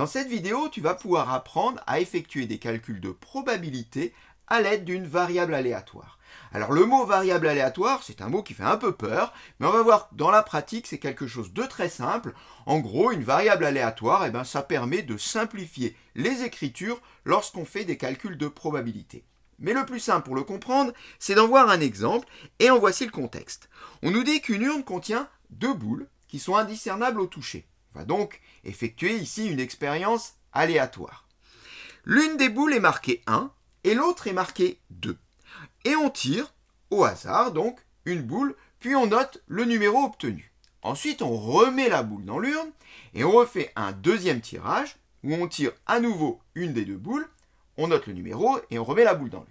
Dans cette vidéo, tu vas pouvoir apprendre à effectuer des calculs de probabilité à l'aide d'une variable aléatoire. Alors le mot variable aléatoire, c'est un mot qui fait un peu peur, mais on va voir que dans la pratique, c'est quelque chose de très simple. En gros, une variable aléatoire, eh ben, ça permet de simplifier les écritures lorsqu'on fait des calculs de probabilité. Mais le plus simple pour le comprendre, c'est d'en voir un exemple, et en voici le contexte. On nous dit qu'une urne contient deux boules qui sont indiscernables au toucher. On va donc effectuer ici une expérience aléatoire. L'une des boules est marquée 1 et l'autre est marquée 2. Et on tire, au hasard donc, une boule, puis on note le numéro obtenu. Ensuite, on remet la boule dans l'urne et on refait un deuxième tirage où on tire à nouveau une des deux boules, on note le numéro et on remet la boule dans l'urne.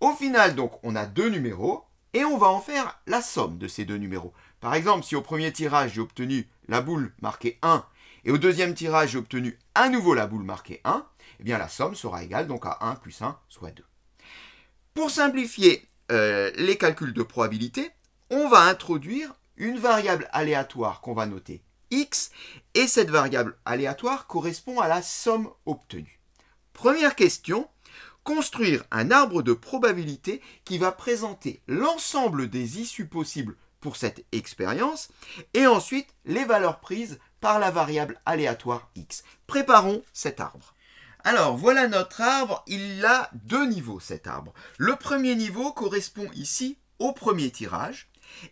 Au final, donc, on a deux numéros et on va en faire la somme de ces deux numéros. Par exemple, si au premier tirage j'ai obtenu la boule marquée 1 et au deuxième tirage j'ai obtenu à nouveau la boule marquée 1, eh bien la somme sera égale donc à 1 plus 1, soit 2. Pour simplifier euh, les calculs de probabilité, on va introduire une variable aléatoire qu'on va noter x, et cette variable aléatoire correspond à la somme obtenue. Première question, construire un arbre de probabilité qui va présenter l'ensemble des issues possibles pour cette expérience, et ensuite les valeurs prises par la variable aléatoire x. Préparons cet arbre. Alors voilà notre arbre, il a deux niveaux cet arbre. Le premier niveau correspond ici au premier tirage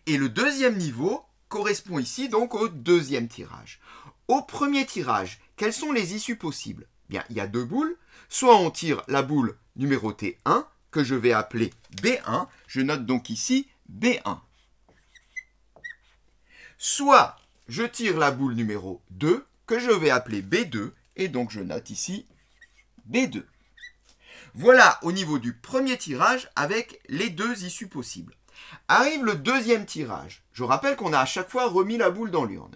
et le deuxième niveau correspond ici donc au deuxième tirage. Au premier tirage, quelles sont les issues possibles Bien, il y a deux boules, soit on tire la boule t 1 que je vais appeler B1, je note donc ici B1. Soit je tire la boule numéro 2, que je vais appeler B2, et donc je note ici B2. Voilà au niveau du premier tirage avec les deux issues possibles. Arrive le deuxième tirage. Je rappelle qu'on a à chaque fois remis la boule dans l'urne.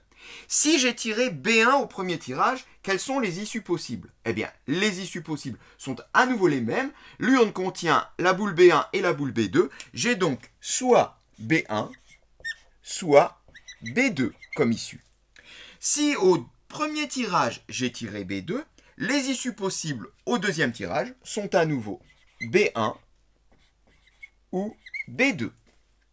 Si j'ai tiré B1 au premier tirage, quelles sont les issues possibles Eh bien, les issues possibles sont à nouveau les mêmes. L'urne contient la boule B1 et la boule B2. J'ai donc soit B1, soit B2 comme issue. Si au premier tirage, j'ai tiré B2, les issues possibles au deuxième tirage sont à nouveau B1 ou B2.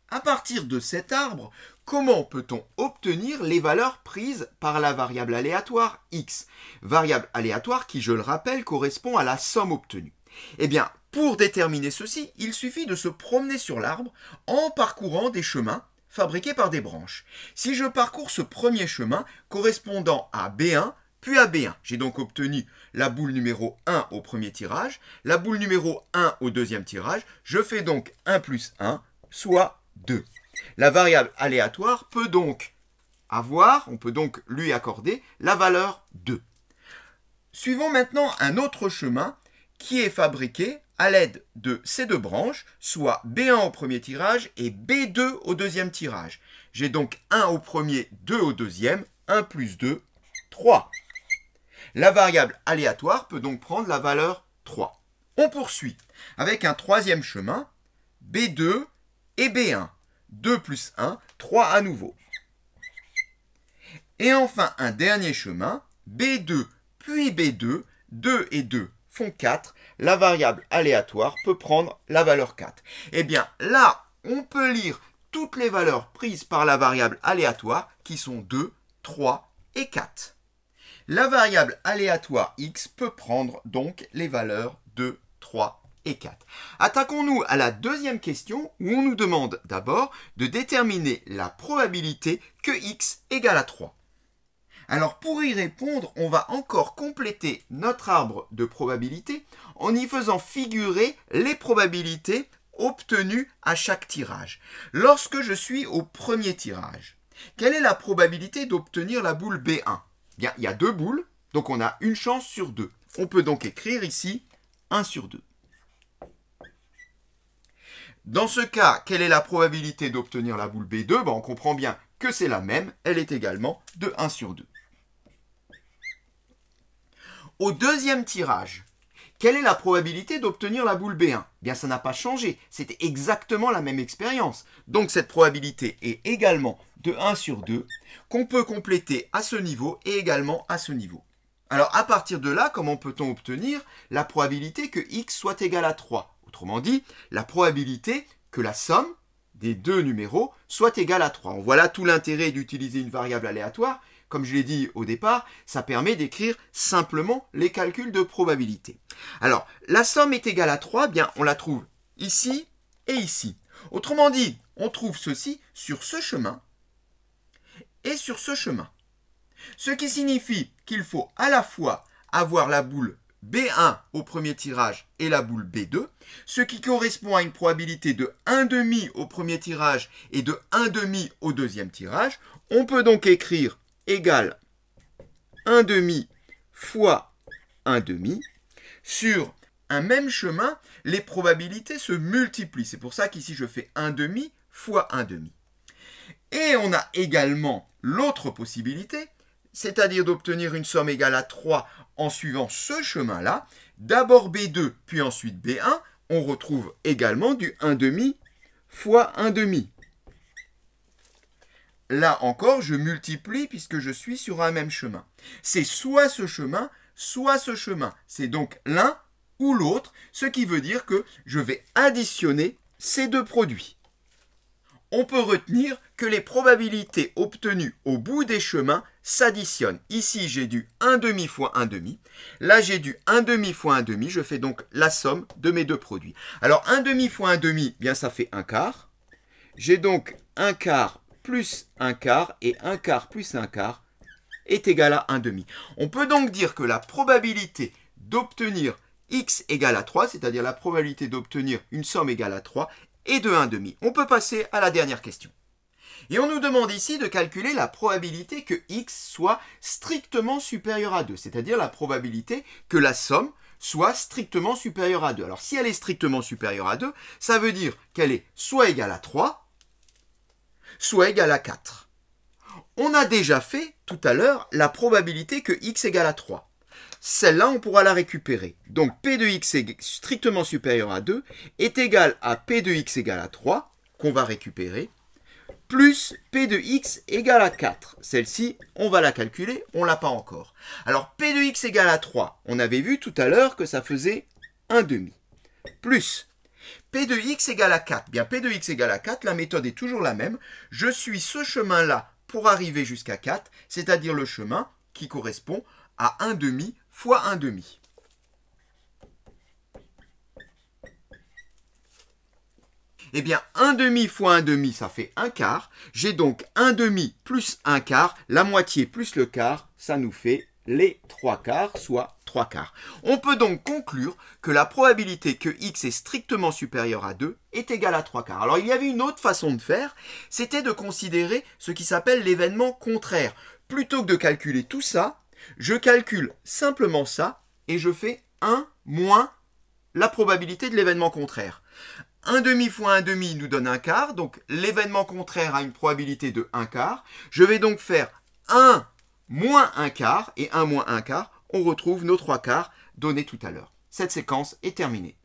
À partir de cet arbre, comment peut-on obtenir les valeurs prises par la variable aléatoire x Variable aléatoire qui, je le rappelle, correspond à la somme obtenue. Eh bien, pour déterminer ceci, il suffit de se promener sur l'arbre en parcourant des chemins fabriqué par des branches. Si je parcours ce premier chemin correspondant à B1 puis à B1, j'ai donc obtenu la boule numéro 1 au premier tirage, la boule numéro 1 au deuxième tirage, je fais donc 1 plus 1, soit 2. La variable aléatoire peut donc avoir, on peut donc lui accorder la valeur 2. Suivons maintenant un autre chemin qui est fabriqué à l'aide de ces deux branches, soit B1 au premier tirage et B2 au deuxième tirage. J'ai donc 1 au premier, 2 au deuxième, 1 plus 2, 3. La variable aléatoire peut donc prendre la valeur 3. On poursuit avec un troisième chemin, B2 et B1. 2 plus 1, 3 à nouveau. Et enfin un dernier chemin, B2 puis B2, 2 et 2, font 4, la variable aléatoire peut prendre la valeur 4. Eh bien là, on peut lire toutes les valeurs prises par la variable aléatoire qui sont 2, 3 et 4. La variable aléatoire x peut prendre donc les valeurs 2, 3 et 4. Attaquons-nous à la deuxième question où on nous demande d'abord de déterminer la probabilité que x égale à 3. Alors pour y répondre, on va encore compléter notre arbre de probabilité en y faisant figurer les probabilités obtenues à chaque tirage. Lorsque je suis au premier tirage, quelle est la probabilité d'obtenir la boule B1 il y a deux boules, donc on a une chance sur deux. On peut donc écrire ici 1 sur 2. Dans ce cas, quelle est la probabilité d'obtenir la boule B2 ben, On comprend bien que c'est la même, elle est également de 1 sur 2. Au deuxième tirage, quelle est la probabilité d'obtenir la boule B1 eh Bien, ça n'a pas changé. C'était exactement la même expérience. Donc, cette probabilité est également de 1 sur 2, qu'on peut compléter à ce niveau et également à ce niveau. Alors, à partir de là, comment peut-on obtenir la probabilité que x soit égal à 3 Autrement dit, la probabilité que la somme des deux numéros soit égale à 3. Voilà tout l'intérêt d'utiliser une variable aléatoire comme je l'ai dit au départ, ça permet d'écrire simplement les calculs de probabilité. Alors, la somme est égale à 3, eh bien on la trouve ici et ici. Autrement dit, on trouve ceci sur ce chemin et sur ce chemin. Ce qui signifie qu'il faut à la fois avoir la boule B1 au premier tirage et la boule B2, ce qui correspond à une probabilité de 1,5 au premier tirage et de 1,5 au deuxième tirage. On peut donc écrire égale 1 demi fois 1 demi. Sur un même chemin, les probabilités se multiplient. C'est pour ça qu'ici je fais 1 demi fois 1 demi. Et on a également l'autre possibilité, c'est-à-dire d'obtenir une somme égale à 3 en suivant ce chemin-là. D'abord B2, puis ensuite B1, on retrouve également du 1,5 fois 1,5. Là encore, je multiplie puisque je suis sur un même chemin. C'est soit ce chemin, soit ce chemin. C'est donc l'un ou l'autre, ce qui veut dire que je vais additionner ces deux produits. On peut retenir que les probabilités obtenues au bout des chemins s'additionnent. Ici, j'ai dû 1 demi fois 1 demi. Là, j'ai dû 1 demi fois 1 demi. Je fais donc la somme de mes deux produits. Alors, 1 demi fois 1 demi, bien, ça fait un quart. J'ai donc un quart plus un quart, et un quart plus un quart est égal à un demi. On peut donc dire que la probabilité d'obtenir x égale à 3, c'est-à-dire la probabilité d'obtenir une somme égale à 3, est de 1 demi. On peut passer à la dernière question. Et on nous demande ici de calculer la probabilité que x soit strictement supérieur à 2, c'est-à-dire la probabilité que la somme soit strictement supérieure à 2. Alors si elle est strictement supérieure à 2, ça veut dire qu'elle est soit égale à 3, soit égal à 4. On a déjà fait tout à l'heure la probabilité que x égale à 3. Celle-là, on pourra la récupérer. Donc p de x est strictement supérieur à 2 est égal à p de x égale à 3, qu'on va récupérer, plus p de x égale à 4. Celle-ci, on va la calculer, on ne l'a pas encore. Alors p de x égale à 3, on avait vu tout à l'heure que ça faisait 1 demi, plus P de x égale à 4. Bien, P de x égale à 4, la méthode est toujours la même. Je suis ce chemin-là pour arriver jusqu'à 4, c'est-à-dire le chemin qui correspond à 1 demi fois 1 demi. Eh bien, 1 demi fois 1 demi, ça fait 1 quart. J'ai donc 1 demi plus 1 quart, la moitié plus le quart, ça nous fait les 3 quarts, soit quarts. On peut donc conclure que la probabilité que x est strictement supérieur à 2 est égale à 3 quarts. Alors il y avait une autre façon de faire, c'était de considérer ce qui s'appelle l'événement contraire. Plutôt que de calculer tout ça, je calcule simplement ça et je fais 1 moins la probabilité de l'événement contraire. 1 demi fois 1 demi nous donne 1 quart, donc l'événement contraire a une probabilité de 1 quart. Je vais donc faire 1 moins 1 quart, et 1 moins 1 quart, on retrouve nos trois quarts donnés tout à l'heure. Cette séquence est terminée.